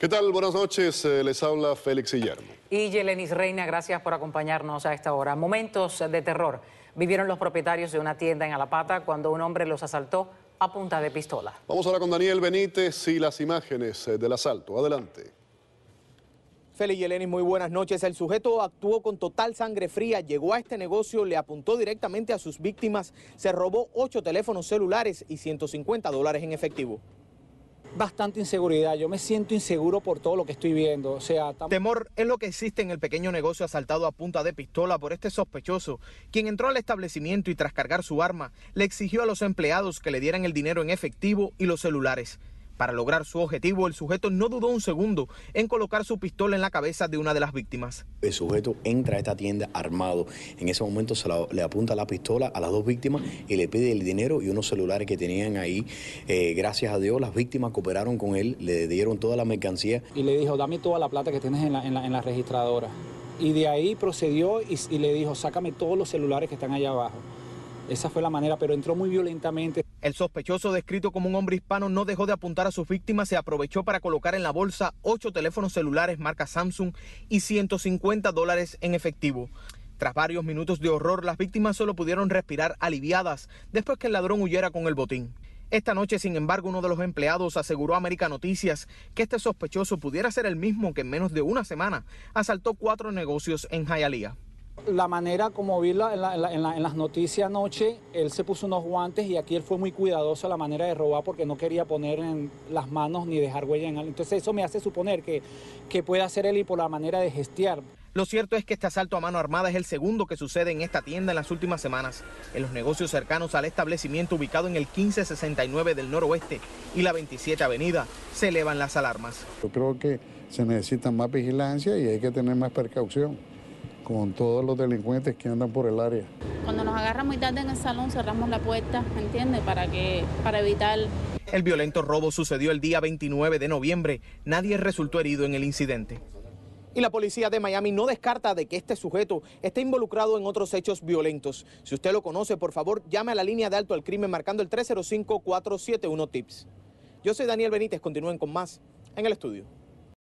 ¿Qué tal? Buenas noches. Eh, les habla Félix Guillermo. Y Yelenis Reina, gracias por acompañarnos a esta hora. Momentos de terror vivieron los propietarios de una tienda en Alapata cuando un hombre los asaltó a punta de pistola. Vamos ahora con Daniel Benítez y las imágenes eh, del asalto. Adelante. Félix Yelenis, muy buenas noches. El sujeto actuó con total sangre fría, llegó a este negocio, le apuntó directamente a sus víctimas, se robó ocho teléfonos celulares y 150 dólares en efectivo bastante inseguridad. Yo me siento inseguro por todo lo que estoy viendo. O sea, temor es lo que existe en el pequeño negocio asaltado a punta de pistola por este sospechoso, quien entró al establecimiento y tras cargar su arma, le exigió a los empleados que le dieran el dinero en efectivo y los celulares. Para lograr su objetivo, el sujeto no dudó un segundo en colocar su pistola en la cabeza de una de las víctimas. El sujeto entra a esta tienda armado. En ese momento se le apunta la pistola a las dos víctimas y le pide el dinero y unos celulares que tenían ahí. Eh, gracias a Dios, las víctimas cooperaron con él, le dieron toda la mercancía. Y le dijo, dame toda la plata que tienes en la, registradora. Y de ahí procedió y le dijo, sácame todos los celulares que están allá abajo. Esa fue la manera, pero entró muy violentamente. El sospechoso, descrito como un hombre hispano, no dejó de apuntar a sus víctimas, se aprovechó para colocar en la bolsa ocho teléfonos celulares marca Samsung y 150 dólares en efectivo. Tras varios minutos de horror, las víctimas solo pudieron respirar aliviadas después que el ladrón huyera con el botín. Esta noche, sin embargo, uno de los empleados aseguró a América Noticias que este sospechoso pudiera ser el mismo que en menos de una semana asaltó cuatro negocios en Hialeah. La manera como vi en, las noticias anoche, él se puso unos guantes y aquí él fue muy cuidadoso la manera de robar porque no quería poner en las manos ni dejar huella en algo. Entonces eso me hace suponer que, que puede hacer él y por la manera de gestiar. Lo cierto es que este asalto a mano armada es el segundo que sucede en esta tienda en las últimas semanas, en los negocios cercanos al establecimiento ubicado en el 1569 del noroeste y la 27 Avenida, se elevan las alarmas. Yo creo que se necesita más vigilancia y hay que tener más precaución con todos los delincuentes que andan por el área. Cuando nos agarran muy tarde en el salón cerramos la puerta, entiende, Para, que, para evitar... El violento robo sucedió el día 29 de noviembre. Nadie resultó herido en el incidente. Y la policía de Miami no descarta de que este sujeto esté involucrado en otros hechos violentos. Si usted lo conoce, por favor, llame a la línea de alto al crimen marcando el 305-471-TIPS. Yo soy Daniel Benítez, continúen con más en el estudio.